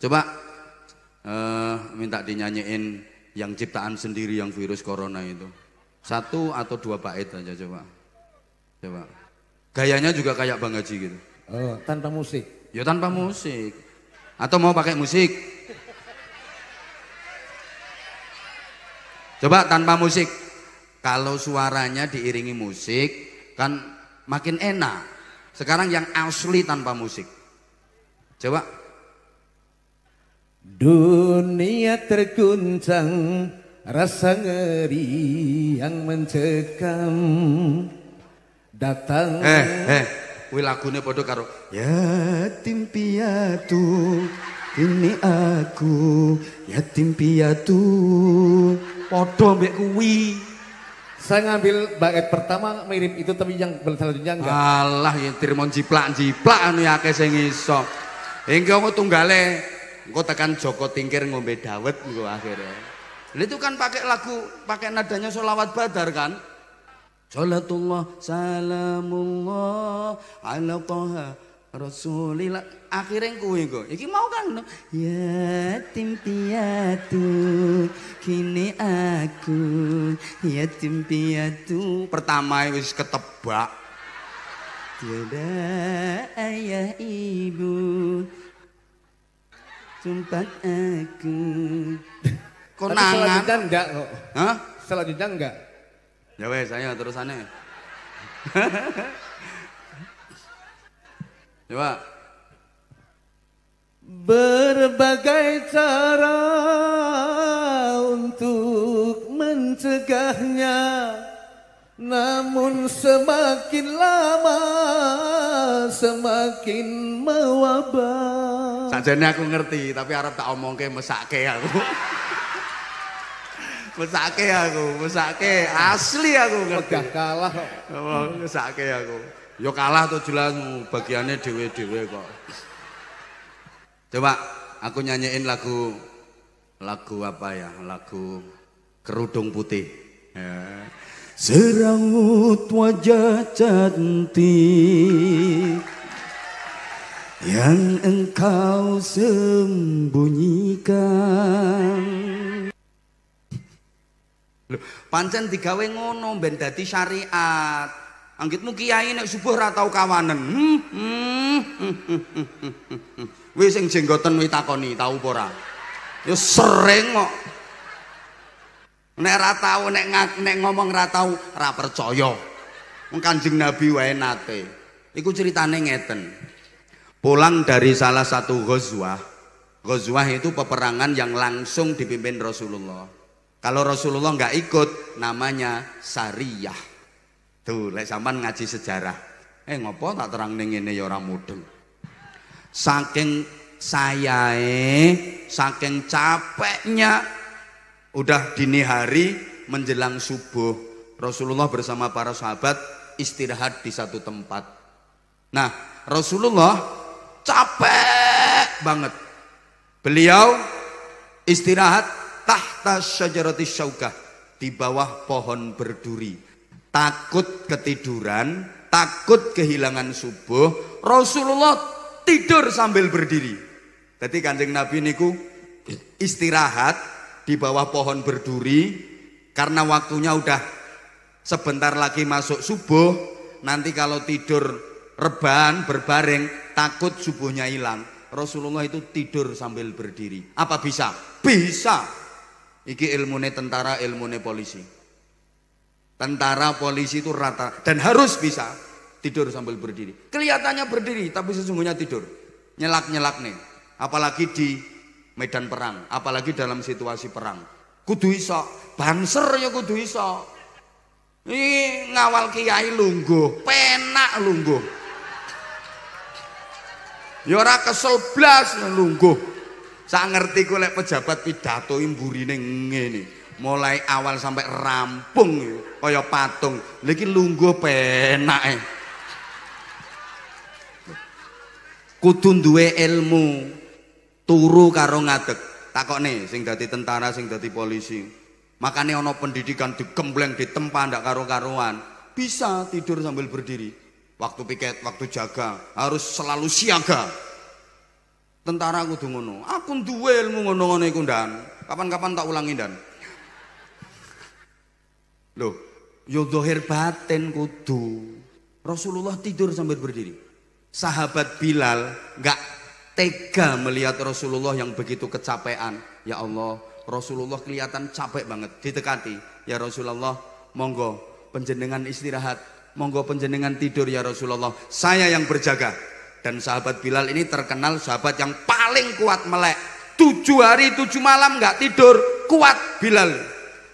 Coba eh, minta dinyanyiin yang ciptaan sendiri yang virus corona itu. Satu atau dua bait aja coba. Coba. Gayanya juga kayak Bang Haji gitu. Oh, tanpa musik. Ya tanpa musik. Atau mau pakai musik? Coba tanpa musik. Kalau suaranya diiringi musik kan makin enak. Sekarang yang asli tanpa musik. Coba Dunia terguncang rasa ngeri yang mencekam datang eh eh kuwi lagune padha karo yatim piatu ini aku yatim piatu padha mbek kuwi saya ngambil baget pertama mirip itu tapi yang selanjutnya enggak alah yang tirmon jiplak jiplak anu ya akeh sing iso engko tunggale engko tekan Joko Tingkir ngombe dawet engko akhirnya itu kan pake lagu pake nadanya sholawat badar kan sholatullah salamullah ala toha rasulillah akhirnya kuwi kok iki mau kan no? ya tim piatu kini aku ya tim piatu pertama wis ketebak tiada ayah ibu Sumpah aku. Konangan. nangan? Selanjutnya enggak kok. Hah? Selanjutnya enggak. Ya wes, saya terusannya. Coba. Berbagai cara untuk mencegahnya Namun semakin lama semakin mewabah Sanjane aku ngerti, tapi arep tak omongke mesake aku. mesake aku, mesake asli aku ngerti. Udah kalah kok. Oh, mesake aku. Yo ya kalah tuh jelas bagiannya dewe-dewe kok. Coba aku nyanyiin lagu lagu apa ya? Lagu kerudung putih. Ya. wajah cantik yang engkau sembunyikan. Pancen digawe ngono ben dadi syariat. Anggitmu kiai nek subuh ra tau kawanen. Hmm, hmm, hmm, hmm. Wis sing jenggoten wi takoni tau apa ora? Ya sering kok. Nek ra tau nek nek ngomong ra tau ra percaya. Wong Kanjeng Nabi wae nate. Iku critane ngeten. pulang dari salah satu ghazwah ghazwah itu peperangan yang langsung dipimpin Rasulullah kalau Rasulullah nggak ikut namanya sariyah tuh lek sampean ngaji sejarah eh ngopo tak terang ini ya orang mudeng saking sayae saking capeknya udah dini hari menjelang subuh Rasulullah bersama para sahabat istirahat di satu tempat nah Rasulullah capek banget beliau istirahat tahta syajarati syaukah di bawah pohon berduri takut ketiduran takut kehilangan subuh Rasulullah tidur sambil berdiri jadi kanjeng Nabi niku istirahat di bawah pohon berduri karena waktunya udah sebentar lagi masuk subuh nanti kalau tidur reban berbareng takut subuhnya hilang. Rasulullah itu tidur sambil berdiri. Apa bisa? Bisa. Iki ilmune tentara, ilmune polisi. Tentara, polisi itu rata dan harus bisa tidur sambil berdiri. Kelihatannya berdiri tapi sesungguhnya tidur. Nyelak-nyelak nih. Apalagi di medan perang, apalagi dalam situasi perang. Kudu iso, banser ya kudu iso. Ini ngawal kiai lungguh, penak lungguh. Ya ora kesel blas lungguh. Sak ngerti ku lek pejabat pidato imburine ngene. Mulai awal sampai rampung ya, kaya patung. lagi iki lungguh penake. Kudu duwe ilmu. Turu karo ngadeg. nih, sing dadi tentara, sing dadi polisi. makanya ana pendidikan di tempat ndak karo-karuan. Bisa tidur sambil berdiri waktu piket, waktu jaga harus selalu siaga. Tentara aku tuh no, aku duel ilmu ngono-ngono iku dan kapan-kapan tak ulangi dan. Loh, yo dohir batin kudu. Rasulullah tidur sambil berdiri. Sahabat Bilal gak tega melihat Rasulullah yang begitu kecapean. Ya Allah, Rasulullah kelihatan capek banget. Ditekati, ya Rasulullah, monggo penjenengan istirahat monggo penjenengan tidur ya Rasulullah saya yang berjaga dan sahabat Bilal ini terkenal sahabat yang paling kuat melek tujuh hari tujuh malam nggak tidur kuat Bilal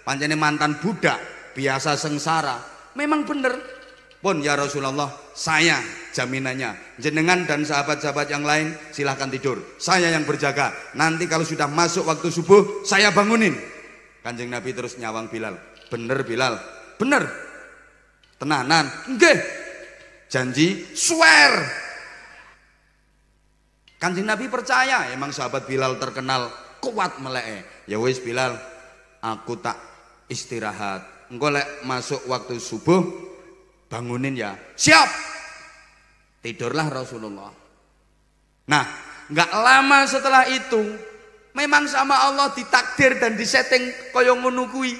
Panjene mantan budak biasa sengsara memang benar, pun ya Rasulullah saya jaminannya jenengan dan sahabat-sahabat yang lain silahkan tidur saya yang berjaga nanti kalau sudah masuk waktu subuh saya bangunin kanjeng Nabi terus nyawang Bilal bener Bilal bener Tenanan. Nggih. Janji swear. Kanjeng Nabi percaya, emang sahabat Bilal terkenal kuat melek. Ya wis Bilal, aku tak istirahat. Engko lek masuk waktu subuh bangunin ya. Siap. Tidurlah Rasulullah. Nah, nggak lama setelah itu memang sama Allah ditakdir dan disetting koyong menunggui.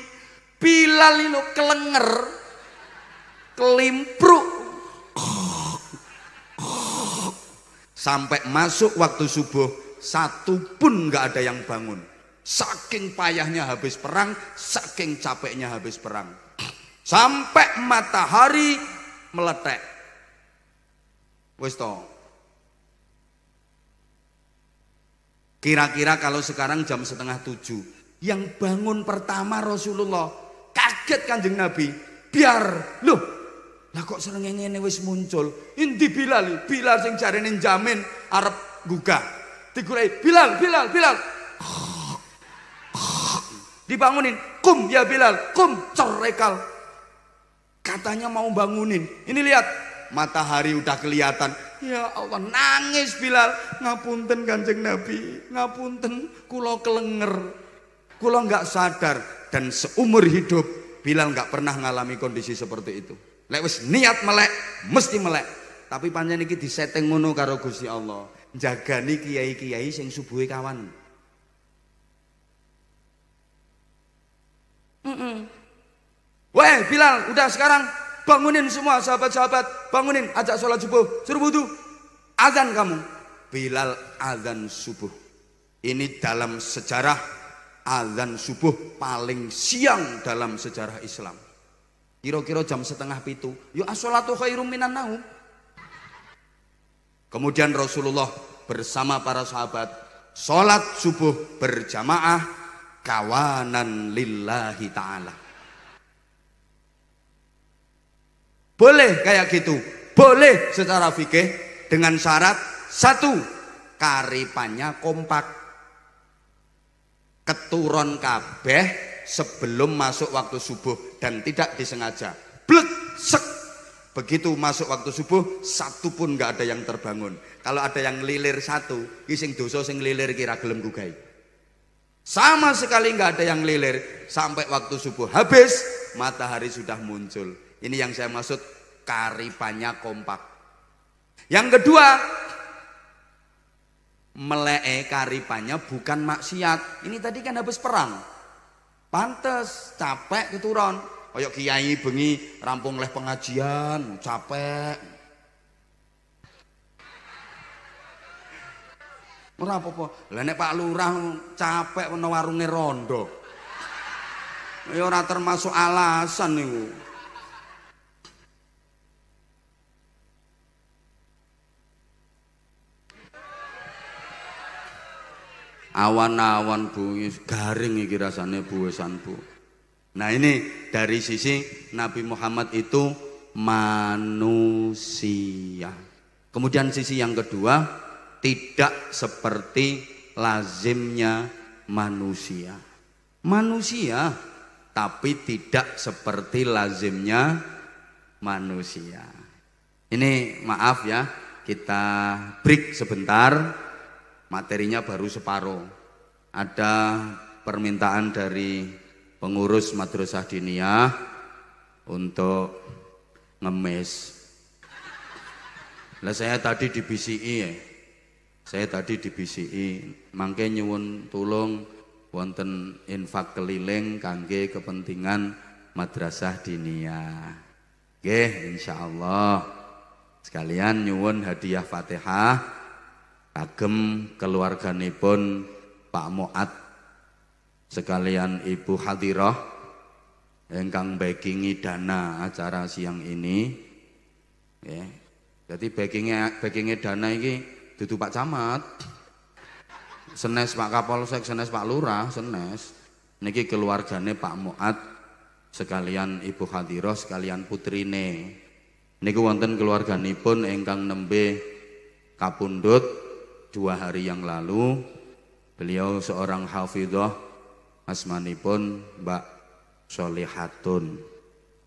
Bilal ini kelenger kelimpruk. Sampai masuk waktu subuh, satu pun nggak ada yang bangun. Saking payahnya habis perang, saking capeknya habis perang. Sampai matahari meletek. Wis Kira-kira kalau sekarang jam setengah tujuh, yang bangun pertama Rasulullah kaget kanjeng Nabi. Biar, loh lah kok ini wis muncul. Inti Bilal, Bilal sing jarene jamin arep gugah. Dikurai Bilal, Bilal, Bilal. Dibangunin, kum ya Bilal, kum cerekal. Katanya mau bangunin. Ini lihat, matahari udah kelihatan. Ya Allah, nangis Bilal. Ngapunten Kanjeng Nabi, ngapunten kulo kelenger. kulo nggak sadar dan seumur hidup Bilal nggak pernah ngalami kondisi seperti itu. Lek wis niat melek, mesti melek. Tapi panjang iki disetting ngono karo Gusti Allah. Jagani kiai-kiai sing subuhe kawan. Mm -mm. Weh Bilal, udah sekarang bangunin semua sahabat-sahabat, bangunin ajak sholat subuh, suruh butuh azan kamu. Bilal azan subuh. Ini dalam sejarah azan subuh paling siang dalam sejarah Islam. Kira-kira jam setengah pitu. Yuk ya, asolatu khairum minan naum. Kemudian Rasulullah bersama para sahabat sholat subuh berjamaah kawanan lillahi ta'ala. Boleh kayak gitu. Boleh secara fikih dengan syarat satu karipannya kompak keturun kabeh sebelum masuk waktu subuh dan tidak disengaja. Blek, sek. Begitu masuk waktu subuh, satu pun nggak ada yang terbangun. Kalau ada yang lilir satu, kising dosa sing lilir kira gelem gugai. Sama sekali nggak ada yang lilir sampai waktu subuh habis, matahari sudah muncul. Ini yang saya maksud karipannya kompak. Yang kedua, melee karipannya bukan maksiat. Ini tadi kan habis perang. pantes capek keturon kaya kiai bengi rampung leh pengajian capek ora apa-apa lah nek Pak Lurah capek ana warunge rondo ya ora termasuk alasan niku ya. awan-awan bu garing iki rasane buwesan bu nah ini dari sisi Nabi Muhammad itu manusia kemudian sisi yang kedua tidak seperti lazimnya manusia manusia tapi tidak seperti lazimnya manusia ini maaf ya kita break sebentar materinya baru separuh. Ada permintaan dari pengurus madrasah diniyah untuk ngemis. Lah saya tadi di BCI ya. Saya tadi di BCI, mangke nyuwun tulung wonten infak keliling kangge kepentingan madrasah diniyah. insya Allah Sekalian nyuwun hadiah Fatihah kagem pun Pak Muat sekalian Ibu Hadiroh, engkang backingi dana acara siang ini ya. Jadi backingnya backingnya dana ini tutup Pak Camat senes Pak Kapolsek senes Pak Lurah senes niki keluargane Pak Muat sekalian Ibu Hadiroh sekalian putrine niku wonten keluarganipun ingkang nembe Kapundut dua hari yang lalu beliau seorang hafidhah asmanipun Mbak Solihatun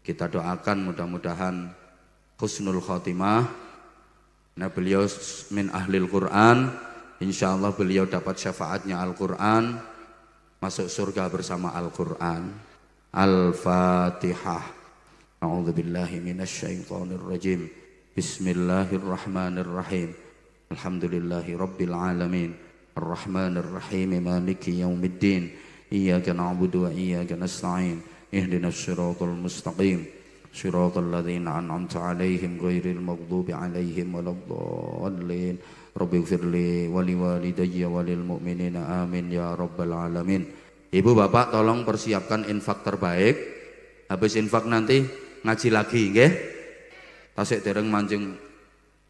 kita doakan mudah-mudahan husnul khotimah nah beliau min ahlil Quran insya Allah beliau dapat syafaatnya Al-Quran masuk surga bersama Al-Quran Al-Fatihah A'udzubillahi Bismillahirrahmanirrahim Alhamdulillahi Rabbil Alamin Ar-Rahman Ar-Rahim Maliki Yawmiddin Iyaka na'budu wa iyaka nasta'in Ihdina siratul mustaqim Siratul ladhina an'amta alaihim Ghairil maghdubi alaihim Waladhalin Rabbi gfirli wali walidayya walil mu'minina amin ya rabbal alamin Ibu bapak tolong persiapkan infak terbaik Habis infak nanti ngaji lagi nggih Tasik dereng mancing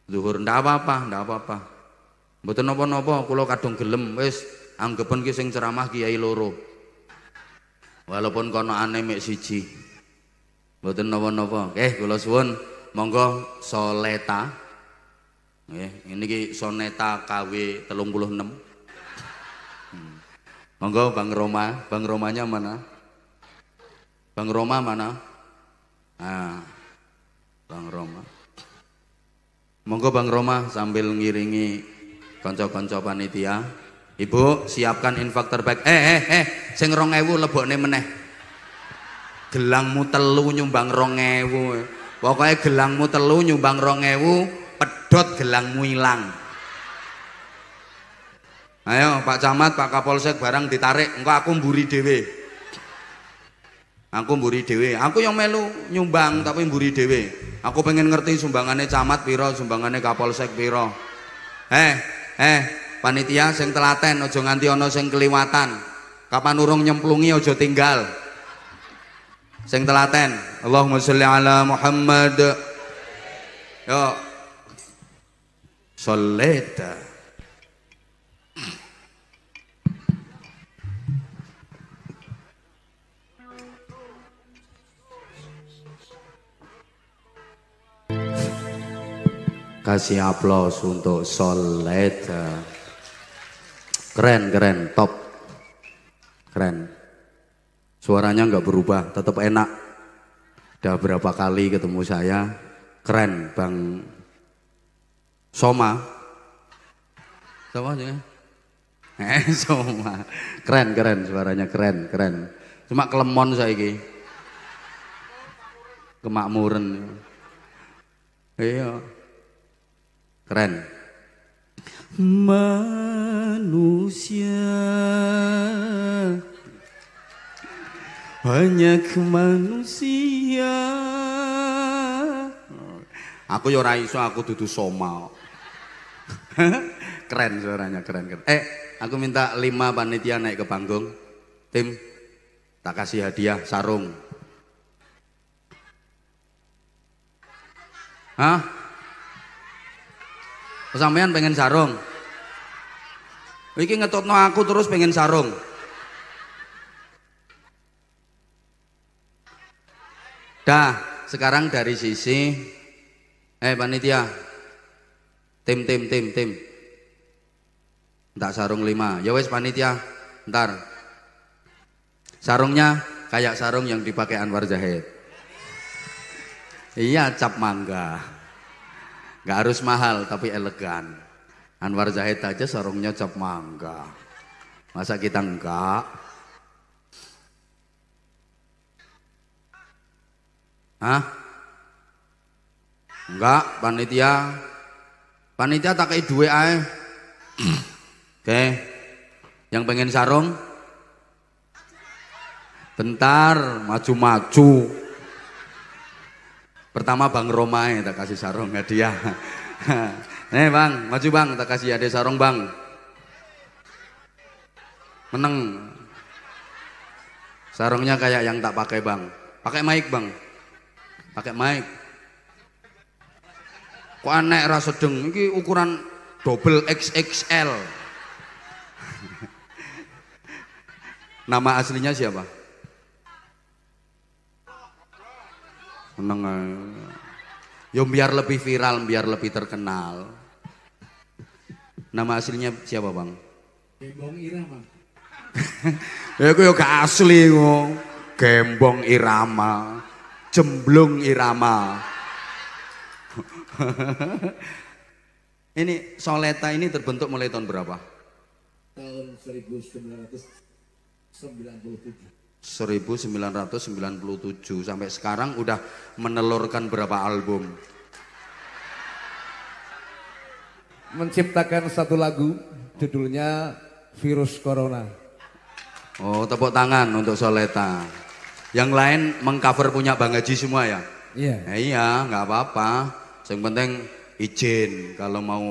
Zuhur ndak apa-apa, ndak apa-apa. Mboten napa-napa, kula kadung gelem wis anggepen ki sing ceramah kiai loro. Walaupun kono aneh mek siji. Mboten napa-napa. Nggih, eh, kula suwun monggo soleta. Eh, Nggih, ini ki soneta KW 36. Hmm. Monggo Bang Roma, Bang Romanya mana? Bang Roma mana? ah Bang Roma. Monggo Bang Roma sambil ngiringi konco-konco panitia. Ibu, siapkan infak terbaik. Eh eh eh, sing 2000 lebokne meneh. Gelangmu telu nyumbang 2000. Pokoknya gelangmu telu nyumbang 2000, pedot gelangmu hilang, Ayo Pak Camat, Pak Kapolsek barang ditarik, engko aku mburi dhewe. Aku mburi dhewe. Aku yang melu nyumbang tapi mburi dhewe. Aku pengen ngerti sumbangannya camat piro, sumbangannya kapolsek piro. Eh, eh, panitia sing telaten ojo nganti ono, sing keliwatan. Kapan urung nyemplungi ojo tinggal. Sing telaten. Allahumma sholli ala Muhammad. Yo. Sholeta. Kasih aplaus untuk Solet. Keren, keren, top. Keren. Suaranya nggak berubah, tetap enak. Udah berapa kali ketemu saya, keren Bang Soma. Soma juga? Ya? Eh, Soma. Keren, keren, suaranya keren, keren. Cuma kelemon saya ini. Kemakmuran. Iya. Keren. Manusia banyak manusia. Aku yo ya iso aku dudu soma. keren suaranya, keren keren. Eh, aku minta lima panitia naik ke panggung. Tim, tak kasih hadiah sarung. Hah? Kesampean pengen sarung. Iki ngetutno aku terus pengen sarung. Dah, sekarang dari sisi eh panitia. Tim tim tim tim. tak sarung lima. Ya wes panitia, ntar. Sarungnya kayak sarung yang dipakai Anwar Zahid. Iya, cap mangga. Gak harus mahal tapi elegan. Anwar Zahid aja sarungnya cap mangga. Masa kita enggak? Hah? Enggak, panitia. Panitia tak kei duwe ae. Oke. Yang pengen sarung? Bentar, maju-maju. Pertama Bang Romai tak kasih sarung hadiah. Ya eh, Nih Bang, maju Bang, tak kasih hadiah sarung Bang. Menang. Sarungnya kayak yang tak pakai Bang. Pakai mic Bang. Pakai mic. Kok aneh rasa sedeng ini ukuran double XXL. Nama aslinya siapa? Meneng. Yo ya, biar lebih viral, biar lebih terkenal. Nama aslinya siapa bang? Gembong Irama. ya yo ya gak asli gue. Gembong Irama. Jemblung Irama. ini Soleta ini terbentuk mulai tahun berapa? Tahun 1997. 1997 sampai sekarang udah menelurkan berapa album? Menciptakan satu lagu judulnya Virus Corona. Oh, tepuk tangan untuk Soleta. Yang lain mengcover punya Bang Haji semua ya? Iya. eh, iya, nggak apa-apa. Yang penting izin kalau mau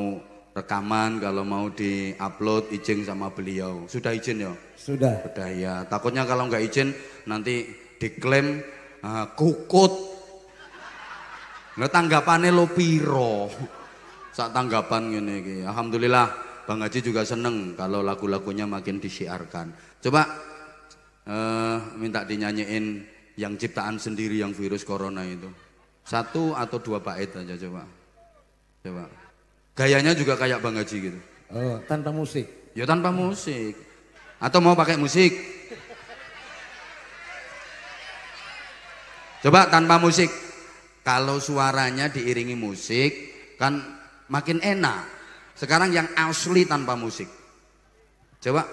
rekaman, kalau mau di upload, izin sama beliau. Sudah izin ya? Sudah. Sudah ya. Takutnya kalau nggak izin nanti diklaim uh, kukut. Nggak tanggapannya lo piro. Saat tanggapan ini, Alhamdulillah Bang Haji juga seneng kalau lagu-lagunya makin disiarkan. Coba uh, minta dinyanyiin yang ciptaan sendiri yang virus corona itu. Satu atau dua bait aja coba. Coba. Gayanya juga kayak Bang Haji gitu. Oh, tanpa musik. Ya tanpa musik. Atau mau pakai musik? Coba tanpa musik. Kalau suaranya diiringi musik kan makin enak. Sekarang yang asli tanpa musik. Coba.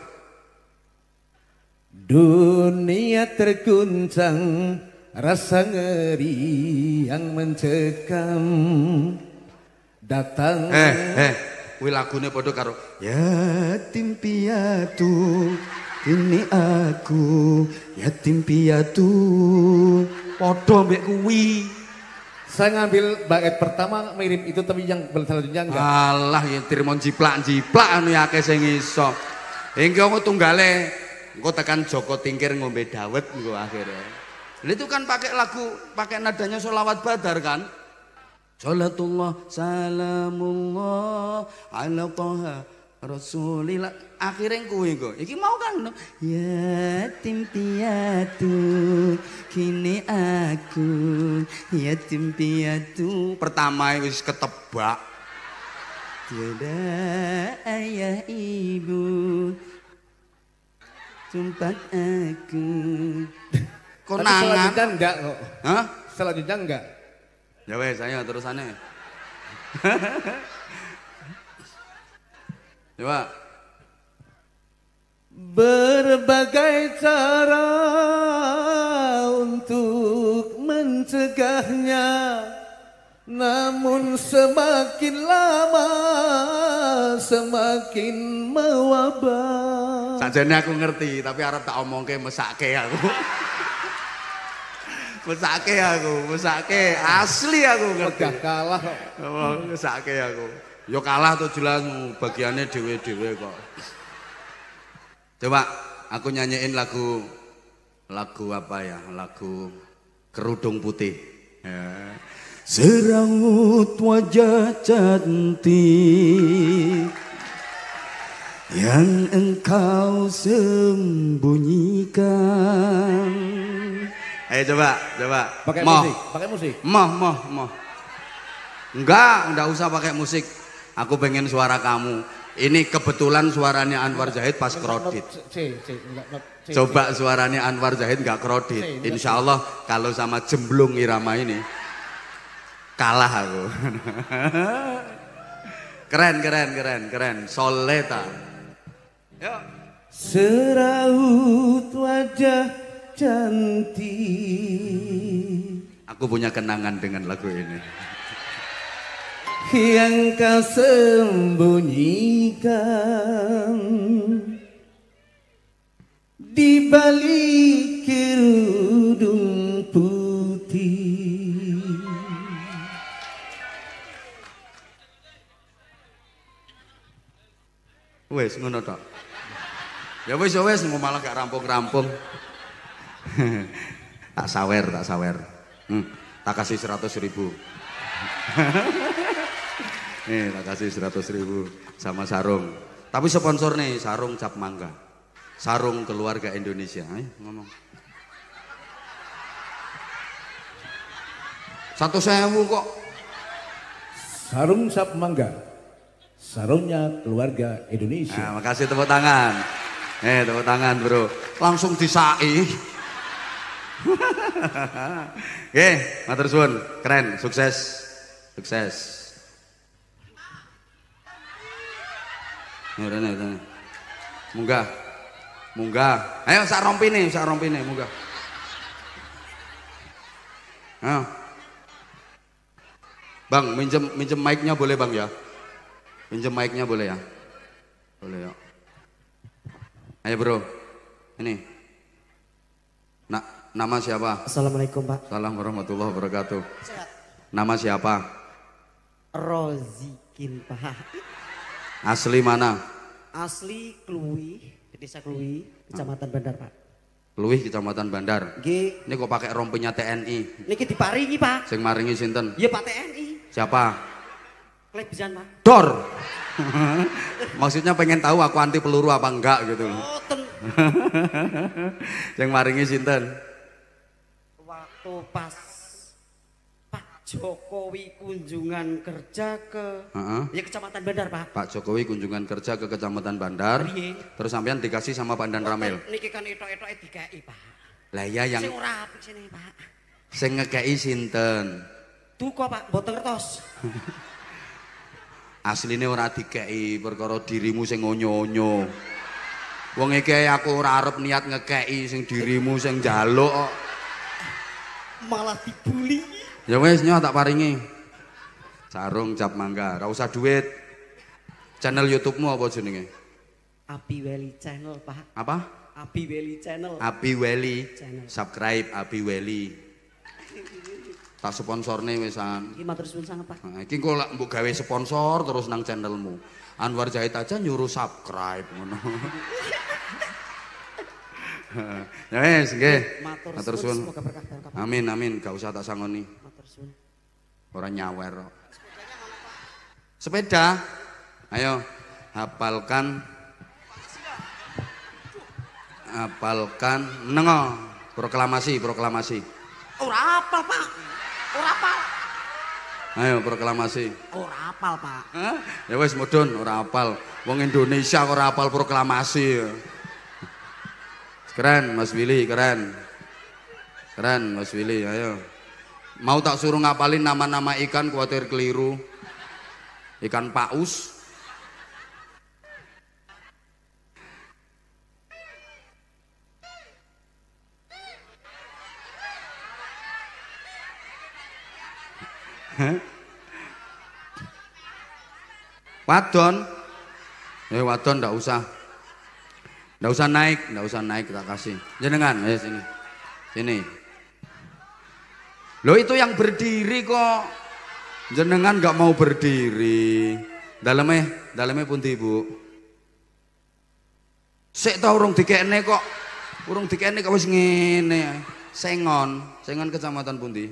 Dunia terguncang rasa ngeri yang mencekam datang eh, eh kuwi lagune bodoh karo yatim piatu ini aku yatim piatu bodoh mbek kuwi saya ngambil baget pertama mirip itu tapi yang selanjutnya enggak. Alah ya tirmon jiplak jiplak anu ya akeh sing iso. Engko engko tunggale engko tekan Joko Tingkir ngombe dawet gue akhirnya. Itu kan pakai lagu, pakai nadanya solawat badar kan? Salatullah salamullah ala toha Rasulillah akhirnya kuwi kok. Iki mau kan no? Ya, tim piatu kini aku ya tim piatu. Pertama wis ketebak. Tiada ayah ibu tempat aku. Kok nangan? Selanjutnya enggak kok. Hah? Selanjutnya enggak. Ya wes, ayo terusane. Coba. Ya, Berbagai cara untuk mencegahnya Namun semakin lama semakin mewabah Sajane aku ngerti tapi harap tak omongke mesake aku Mesake aku, mesake asli aku ngerti. Udah kalah kok. Oh, mesake aku. Yo ya kalah tuh jelas bagiannya dewe-dewe kok. Coba aku nyanyiin lagu lagu apa ya? Lagu kerudung putih. Ya. Serangut wajah cantik yang engkau sembunyikan Ayo coba, coba. Pakai musik, pakai musik. Moh, moh, moh. Enggak, enggak usah pakai musik. Aku pengen suara kamu. Ini kebetulan suaranya Anwar Zahid pas kredit. Coba suaranya Anwar Zahid enggak kredit. Insya Allah kalau sama jemblung irama ini kalah aku. keren, keren, keren, keren. Soleta. Yuk. Seraut wajah cantik Aku punya kenangan dengan lagu ini Yang kau sembunyikan Di balik kerudung putih Wes ngono tok. Ya wes ya wes malah gak rampung-rampung. tak sawer, tak sawer. Hmm, tak kasih seratus ribu. Nih, eh, tak kasih seratus ribu sama sarung. Tapi sponsor nih, sarung cap mangga. Sarung keluarga Indonesia. Ayo, eh, ngomong. Satu sewu kok. Sarung cap mangga. Sarungnya keluarga Indonesia. Nah, makasih tepuk tangan. Eh, tepuk tangan bro. Langsung disai. Oke, matur suwun. Keren, sukses. Sukses. Ngene ngene. Munggah. Munggah. Ayo sak rompine, sak rompine munggah. Ha. Bang, minjem minjem mic-nya boleh Bang ya? Minjem mic-nya boleh ya? Boleh ya. Ayo Bro. Ini. Nak Nama siapa? Assalamualaikum Pak. Salam warahmatullahi wabarakatuh. Nama siapa? Rozikin Pak. Asli mana? Asli Kluwi, Desa Kluwi, Kecamatan Bandar Pak. Kluwi Kecamatan Bandar. G, Ini kok pakai rompinya TNI. kita diparingi Pak. Sing maringi sinten? Iya Pak TNI. Siapa? bisa Pak. Dor. Maksudnya pengen tahu aku anti peluru apa enggak gitu. Oh, ten. Sing maringi sinten? pas Pak Jokowi kunjungan kerja ke uh-huh. ya Kecamatan Bandar Pak. Pak Jokowi kunjungan kerja ke Kecamatan Bandar. Riye. Terus sampean dikasih sama Pak Dan Ramil. Niki kan itu itu dikai Pak. Lah iya yang sing ora apik sini Pak. Sing ngekei sinten? Duka Pak, mboten ngertos. Asline ora dikei perkara dirimu sing onyo-onyo. Wong iki aku ora arep niat ngekeki sing dirimu sing njaluk kok malah dibully. Ya wes nyoh tak paringi. Sarung cap mangga, ora usah duit. Channel YouTube-mu apa jenenge? Api Weli Channel, Pak. Apa? Api Weli Channel. Api Weli. Channel. Subscribe Api Weli. tak nih wesan. Gimana terus pun sangat, Pak. Nah, iki engko lak mbok gawe sponsor terus nang channelmu. Anwar Jahit aja nyuruh subscribe Ya wes nggih. Matur suwun. Amin amin, gak usah tak sangoni. Matur suwun. Ora nyawer kok. Sepeda. Ayo hafalkan hafalkan menengo proklamasi proklamasi ora apal pak ora apal ayo proklamasi ora apal pak ya wes mudun ora apal wong Indonesia ora apal proklamasi Keren Mas Willy, keren. Keren Mas Willy, ayo. Mau tak suruh ngapalin nama-nama ikan khawatir keliru. Ikan paus. Wadon. Eh wadon ndak usah. Nggak usah naik, nggak usah naik kita kasih. Jenengan, ya sini. Sini. Lo itu yang berdiri kok. Jenengan nggak mau berdiri. Dalamnya, dalamnya pun ibu. Sik tau urung dikene kok. Urung dikene kok wis ngene. Ya. Sengon, Sengon kecamatan Pundi.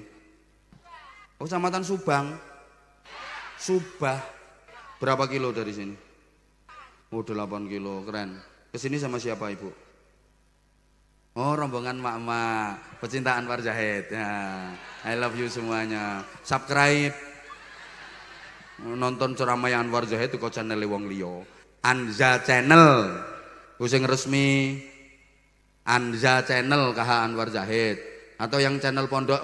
Kecamatan Subang. Subah. Berapa kilo dari sini? Oh, 8 kilo, keren. Kesini sama siapa ibu? Oh rombongan mama pecintaan Anwar Ya. I love you semuanya. Subscribe. Nonton ceramah yang Anwar Zahid itu kau channel Wong Lio. Anza Channel. Kucing resmi. Anza Channel KH Anwar Zahid. Atau yang channel pondok.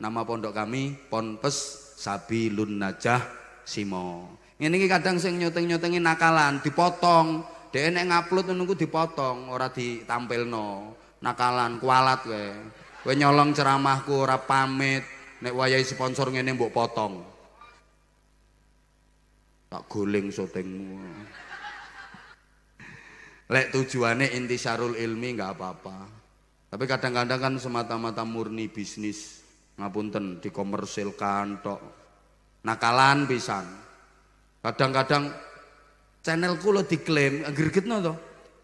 Nama pondok kami Ponpes Sabi Najah Simo. Ini kadang sing nyoteng nyotengin nakalan dipotong dia nek ngupload nunggu dipotong dipotong, ora no Nakalan kualat gue gue nyolong ceramahku ora pamit. Nek wayai sponsor ngene mbok potong. Tak guling syutingmu. Lek tujuannya inti syarul ilmi nggak apa-apa. Tapi kadang-kadang kan semata-mata murni bisnis. Ngapunten dikomersilkan tok. Nakalan pisan. Kadang-kadang Channel lo diklaim, no toh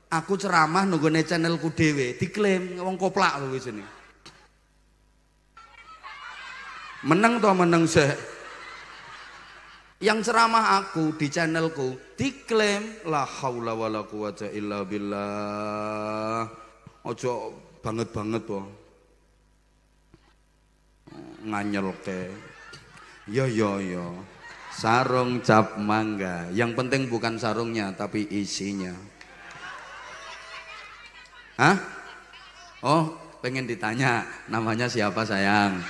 Aku ceramah nunggone channelku dhewe, diklaim wong koplak lho di sini. Menang toh menang sih. Yang ceramah aku di channelku diklaim la haula wala quwata illa billah. Ojo banget-banget nganyel Nganyelke. yo yo yo. Sarung cap mangga. Yang penting bukan sarungnya tapi isinya. Hah? Oh, pengen ditanya namanya siapa sayang?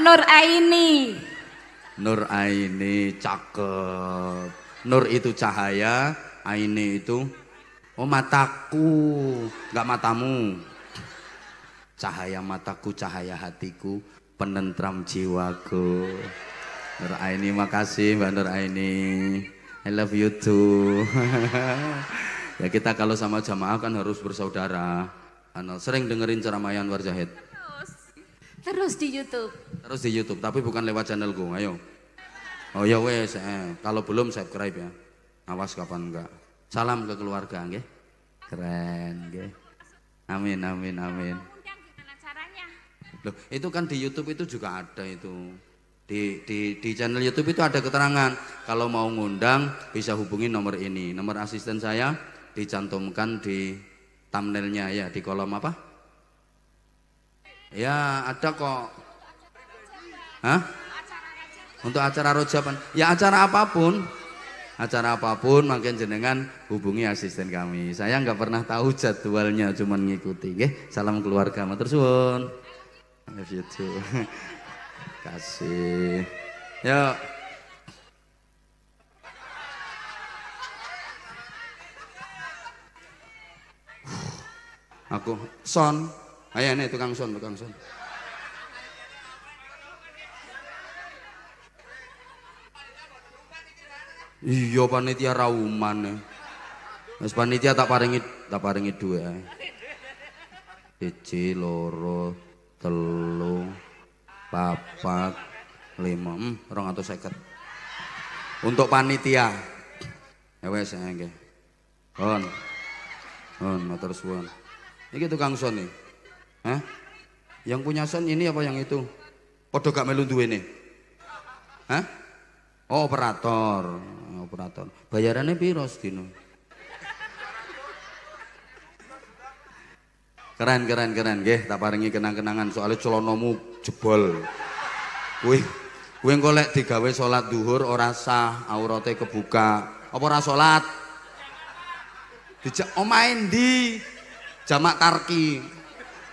Nur Aini. Nur Aini cakep. Nur itu cahaya, Aini itu oh mataku, nggak matamu. Cahaya mataku, cahaya hatiku, penentram jiwaku. Nur Aini makasih Mbak Nur Aini. I love you too. ya kita kalau sama jamaah kan harus bersaudara. Anal sering dengerin ceramah Anwar Jahid. Terus. Terus di YouTube. Terus di YouTube, tapi bukan lewat channel gue. Ayo. Oh ya wes, eh. kalau belum subscribe ya. Awas kapan enggak. Salam ke keluarga nge. Keren nge. Amin amin amin. Loh, itu kan di YouTube itu juga ada itu di, di, di channel YouTube itu ada keterangan kalau mau ngundang bisa hubungi nomor ini nomor asisten saya dicantumkan di thumbnailnya ya di kolom apa ya ada kok Hah? untuk acara rojapan ya acara apapun acara apapun makin jenengan hubungi asisten kami saya nggak pernah tahu jadwalnya cuman ngikuti Oke? salam keluarga matur suwun love you too kasih. ya Aku son, ayane tukang son, tukang son. Iya panitia rauman. mas ya. panitia tak paringi tak paringi dua ya. Siji, loro, telu, Empat lima hmm, rong atau seket untuk panitia ya wes ya enggak on on matur suan ini tukang son nih Hah? yang punya son ini apa yang itu podo gak melu duwe ini, Hah? oh operator oh, operator bayarannya piro dino keren keren keren gih tak paringi kenang-kenangan soalnya celonomu jebol Wih, gue engko digawe sholat duhur, ora sah, aurate kebuka. Apa ora sholat? Dijak main di Jamak tarki.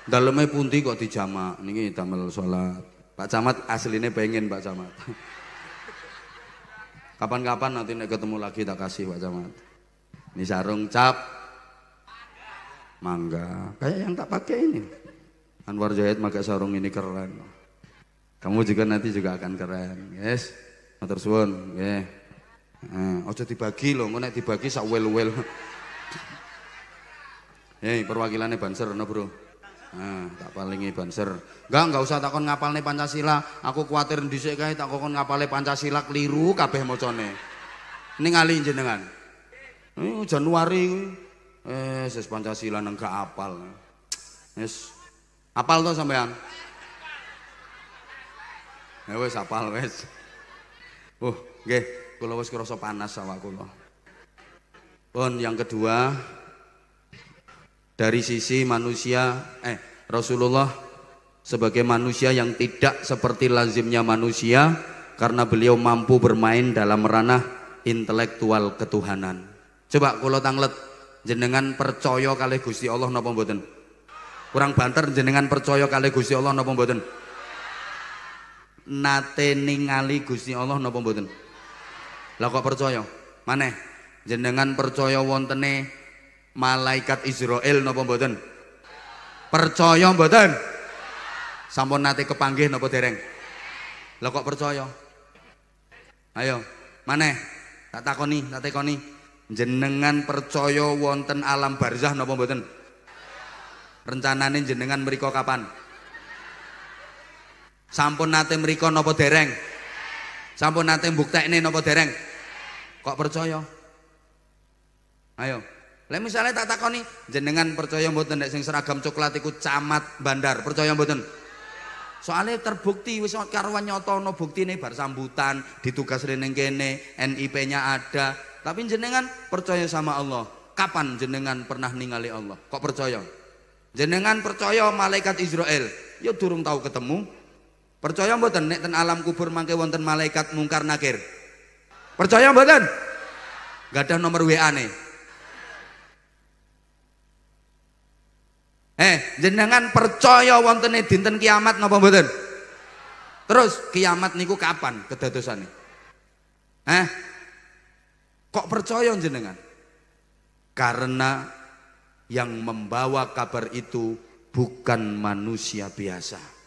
Daleme punti kok dijamak? Nih tamel sholat. Pak Camat aslinya pengen Pak Camat. Kapan-kapan nanti nek ketemu lagi tak kasih Pak Camat. Ini sarung cap mangga. Kayak yang tak pakai ini. Anwar Jahit pakai sarung ini keren. Kamu juga nanti juga akan keren, yes. Motor suwun, nggih. Yeah. ojo dibagi lho, engko nek dibagi sak wel-wel. Hei, perwakilannya Banser no, Bro. Nah, tak palingi Banser. Enggak, enggak usah takon ngapalne Pancasila. Aku kuatir dhisik kae tak kon ngapalne Pancasila keliru kabeh macane. Ningali jenengan. Eh, Januari Eh, ses Pancasila nang apal. Wis. Apal to sampean? Ya wis apal wis. Oh, nggih, kula wis krasa panas awak kula. Pun yang kedua dari sisi manusia eh Rasulullah sebagai manusia yang tidak seperti lazimnya manusia karena beliau mampu bermain dalam ranah intelektual ketuhanan. Coba kula tanglet jenengan percaya kali Gusti Allah napa mboten? Kurang banter jenengan percaya kali Gusti Allah napa mboten? nate ningali Gusti Allah napa mboten? Lah kok percaya? Maneh jenengan percaya wontene malaikat Israel napa mboten? Percaya mboten? Sampun nate kepanggih napa dereng? Lah kok percaya? Ayo, maneh tak takoni, tak takoni. Jenengan percaya wonten alam barzah napa mboten? Rencanane jenengan mriku kapan? Sampun nate mriko napa dereng? Sampun nate nih napa dereng? Kok percaya? Ayo. Lah misalnya tak takoni, jenengan percaya mboten nek sing seragam coklat iku camat bandar, percaya mboten? Soalnya terbukti wis karuan bukti nih bar sambutan, ditugas reneng kene, NIP-nya ada. Tapi jenengan percaya sama Allah. Kapan jenengan pernah ningali Allah? Kok percaya? Jenengan percaya malaikat Israel? Ya durung tahu ketemu. Percaya mboten nek ten alam kubur mangke wonten malaikat mungkar nakir? Percaya mboten? Enggak ada nomor WA nih. Eh, jenengan percaya wontene dinten kiamat napa mboten? Terus kiamat niku kapan kedadosane? Eh? Kok percaya jenengan? Karena yang membawa kabar itu bukan manusia biasa.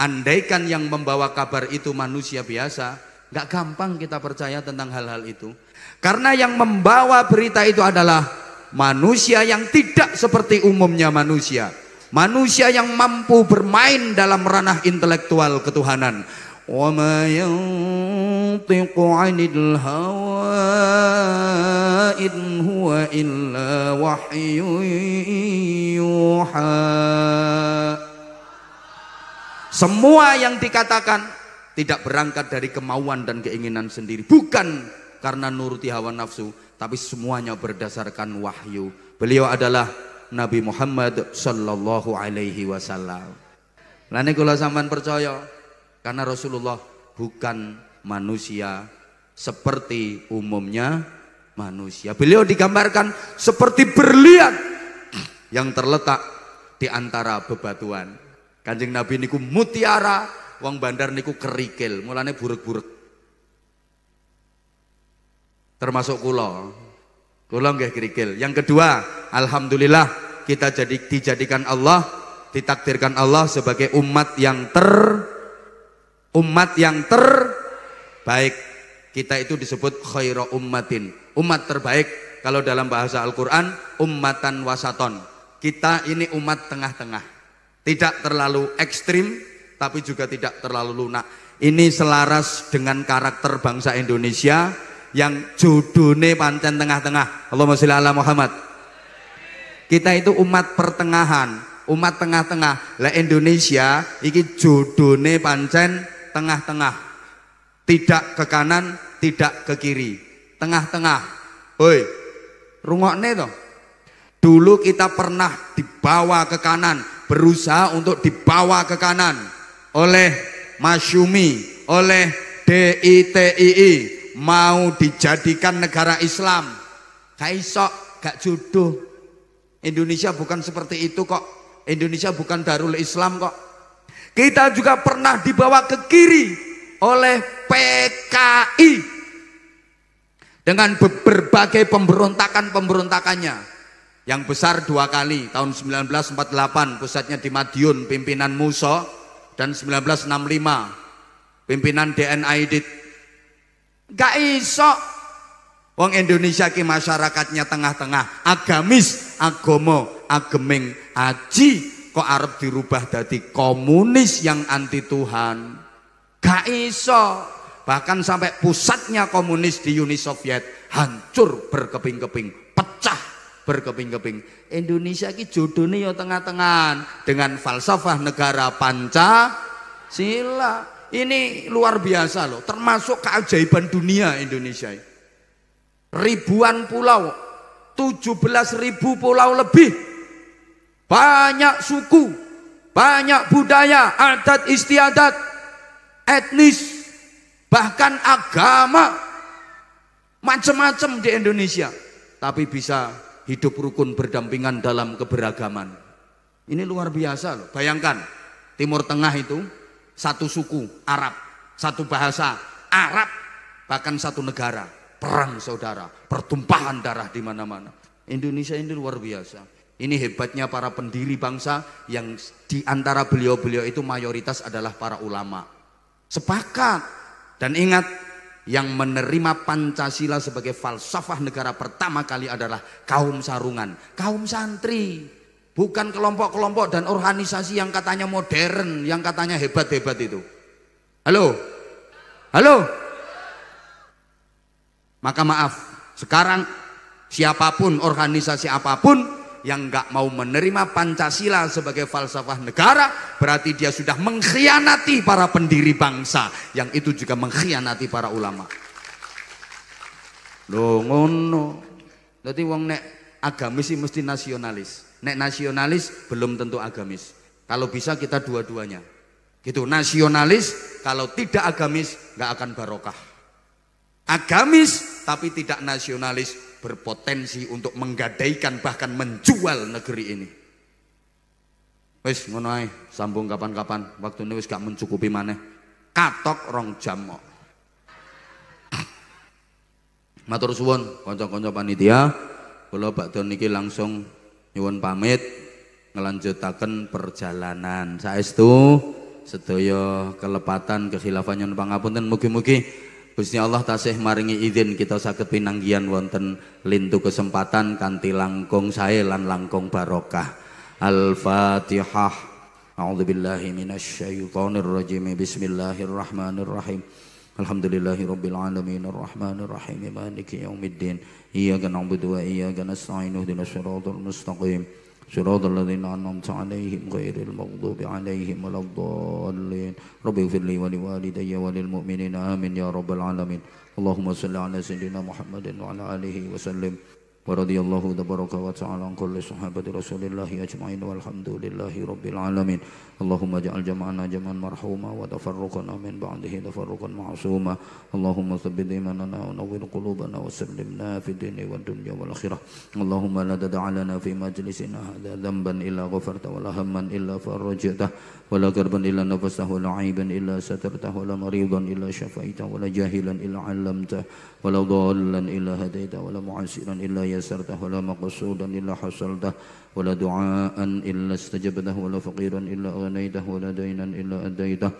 Andaikan yang membawa kabar itu manusia biasa, nggak gampang kita percaya tentang hal-hal itu. Karena yang membawa berita itu adalah manusia yang tidak seperti umumnya manusia. Manusia yang mampu bermain dalam ranah intelektual ketuhanan. Semua yang dikatakan tidak berangkat dari kemauan dan keinginan sendiri, bukan karena nuruti hawa nafsu, tapi semuanya berdasarkan wahyu. Beliau adalah Nabi Muhammad sallallahu alaihi wasallam. Lainnya kalau sampean percaya karena Rasulullah bukan manusia seperti umumnya manusia. Beliau digambarkan seperti berlian yang terletak di antara bebatuan. Kanjeng Nabi niku mutiara, wong bandar niku kerikil, mulane buruk-buruk. Termasuk kula. Kula nggih kerikil. Yang kedua, alhamdulillah kita jadi dijadikan Allah, ditakdirkan Allah sebagai umat yang ter umat yang terbaik. Kita itu disebut khairu ummatin, umat terbaik. Kalau dalam bahasa Al-Qur'an, ummatan wasaton. Kita ini umat tengah-tengah. Tidak terlalu ekstrim, tapi juga tidak terlalu lunak. Ini selaras dengan karakter bangsa Indonesia yang judune pancen tengah-tengah. Allahumma sholli ala Muhammad. Kita itu umat pertengahan, umat tengah-tengah. Lah Indonesia Ini judune pancen tengah-tengah. Tidak ke kanan, tidak ke kiri. Tengah-tengah. Hoi, rungokne to. Dulu kita pernah dibawa ke kanan, berusaha untuk dibawa ke kanan oleh Masyumi, oleh DITII mau dijadikan negara Islam. Kaisok gak jodoh. Indonesia bukan seperti itu kok. Indonesia bukan Darul Islam kok. Kita juga pernah dibawa ke kiri oleh PKI dengan berbagai pemberontakan-pemberontakannya yang besar dua kali tahun 1948 pusatnya di Madiun pimpinan Muso dan 1965 pimpinan DNID gak iso wong Indonesia ki masyarakatnya tengah-tengah agamis agomo ageming aji kok Arab dirubah dari komunis yang anti Tuhan gak iso bahkan sampai pusatnya komunis di Uni Soviet hancur berkeping-keping pecah berkeping-keping. Indonesia ki jodohnya ya tengah tengah dengan falsafah negara Pancasila. Ini luar biasa loh, termasuk keajaiban dunia Indonesia. Ribuan pulau, 17 ribu pulau lebih. Banyak suku, banyak budaya, adat istiadat, etnis, bahkan agama macam-macam di Indonesia. Tapi bisa hidup rukun berdampingan dalam keberagaman. Ini luar biasa loh. Bayangkan Timur Tengah itu satu suku Arab, satu bahasa Arab, bahkan satu negara. Perang saudara, pertumpahan darah di mana-mana. Indonesia ini luar biasa. Ini hebatnya para pendiri bangsa yang di antara beliau-beliau itu mayoritas adalah para ulama. Sepakat. Dan ingat, yang menerima Pancasila sebagai falsafah negara pertama kali adalah kaum sarungan, kaum santri, bukan kelompok-kelompok dan organisasi yang katanya modern, yang katanya hebat-hebat itu. Halo? Halo? Maka maaf, sekarang siapapun organisasi apapun yang nggak mau menerima Pancasila sebagai falsafah negara berarti dia sudah mengkhianati para pendiri bangsa yang itu juga mengkhianati para ulama lo ngono jadi wong nek agamis sih mesti nasionalis nek nasionalis belum tentu agamis kalau bisa kita dua-duanya gitu nasionalis kalau tidak agamis nggak akan barokah agamis tapi tidak nasionalis berpotensi untuk menggadaikan bahkan menjual negeri ini. Wis ngono ae, sambung kapan-kapan. ini wis gak mencukupi maneh. Katok rong jam kok. Matur suwun kanca-kanca panitia, kula badhe niki langsung nyuwun pamit ngelanjutaken perjalanan. Saestu sedaya kelepatan kekhilafan nyuwun pangapunten mugi-mugi Gusti Allah tasih maringi izin kita sakit pinanggihan wonten lintu kesempatan kanti langkung saya lan langkung barokah. Al-Fatihah. A'udzubillahi minasyaitonir rajim. Bismillahirrahmanirrahim. Alhamdulillahi rabbil alamin arrahmanir rahim maliki yaumiddin. Iyyaka na'budu wa iyyaka nasta'in ihdinas siratal mustaqim. صراط الذين أنعمت عليهم غير المغضوب عليهم ولا الضالين رب اغفر لي ولوالدي وللمؤمنين آمين يا رب العالمين اللهم صل على سيدنا محمد وعلى آله وسلم ورضي الله تبارك وتعالى عن كل صحابة رسول الله أجمعين والحمد لله رب العالمين اللهم اجعل جمعنا جمعا مرحوما وتفرقنا من بعده تفرقا معصوما اللهم ثبت إيماننا ونور قلوبنا وسلمنا في الدين والدنيا والآخرة اللهم لا تدع لنا في مجلسنا هذا ذنبا إلا غفرته ولا هما إلا فرجته ولا كربا إلا نفسه ولا عيبا إلا سترته ولا مريضا إلا شفيته ولا جاهلا إلا علمته ولا ضالا إلا هديته ولا معسرا إلا يسرته ولا مقصودا إلا حصلته ولا دعاء إلا استجبته ولا فقيرا إلا أغنيته ولا دينا إلا أديته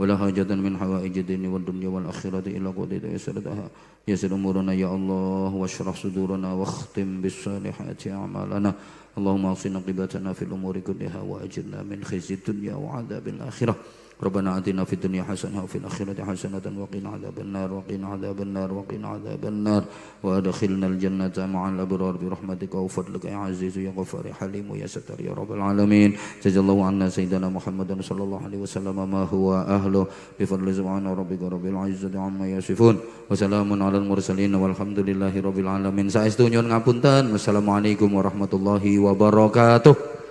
ولا حاجة من حوائج الدين والدنيا والآخرة إلا قضيت يسرتها يسر أمورنا يا الله واشرح صدورنا واختم بالصالحات أعمالنا اللهم أصلنا قبتنا في الأمور كلها وأجرنا من خزي الدنيا وعذاب الآخرة ربنا آتنا في الدنيا حسنة وفي الآخرة حسنة وقنا عذاب النار وقنا عذاب النار وقنا عذاب النار وأدخلنا الجنة مع الأبرار برحمتك وفضلك يا عزيز يا غفار يا حليم يا ستر يا رب العالمين جزا الله عنا سيدنا محمد صلى الله عليه وسلم ما هو أهله بفضل سبحان ربك رب العزة عما يصفون وسلام على المرسلين والحمد لله رب العالمين سأستون ngapunten Wassalamualaikum warahmatullahi wabarakatuh